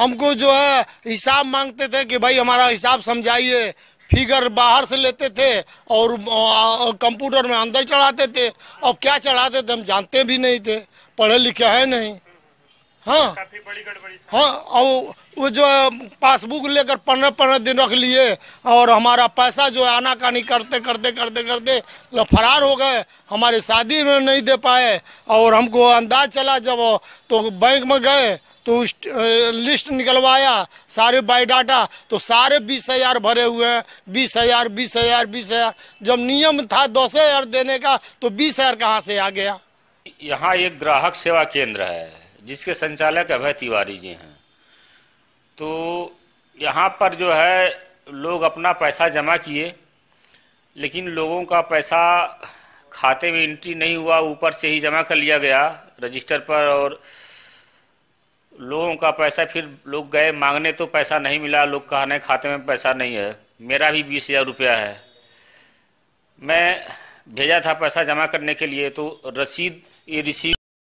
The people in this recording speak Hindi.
हमको जो है हिसाब मांगते थे कि भाई हमारा हिसाब समझाइए फिगर बाहर से लेते थे और कंप्यूटर में अंदर चढ़ाते थे और क्या चढ़ाते थे हम जानते भी नहीं थे पढ़े लिखे हैं नहीं हाँ काफी बड़ी गड़बड़ी हाँ और वो जो पासबुक लेकर पंद्रह पंद्रह दिन रख लिए और हमारा पैसा जो है कानी करते करते करते करते फरार हो गए हमारे शादी में नहीं दे पाए और हमको अंदाज चला जब तो बैंक में गए तो लिस्ट निकलवाया सारे बायोडाटा तो सारे बीस हजार भरे हुए हैं बीस हजार बीस हजार बीस हजार जब नियम था दस हजार देने का तो बीस हजार कहाँ से आ गया यहाँ एक ग्राहक सेवा केंद्र है जिसके संचालक अभय तिवारी जी हैं तो यहाँ पर जो है लोग अपना पैसा जमा किए लेकिन लोगों का पैसा खाते में एंट्री नहीं हुआ ऊपर से ही जमा कर लिया गया रजिस्टर पर और लोगों का पैसा फिर लोग गए मांगने तो पैसा नहीं मिला लोग कहा खाते में पैसा नहीं है मेरा भी बीस हज़ार रुपया है मैं भेजा था पैसा जमा करने के लिए तो रसीद ये रिसीव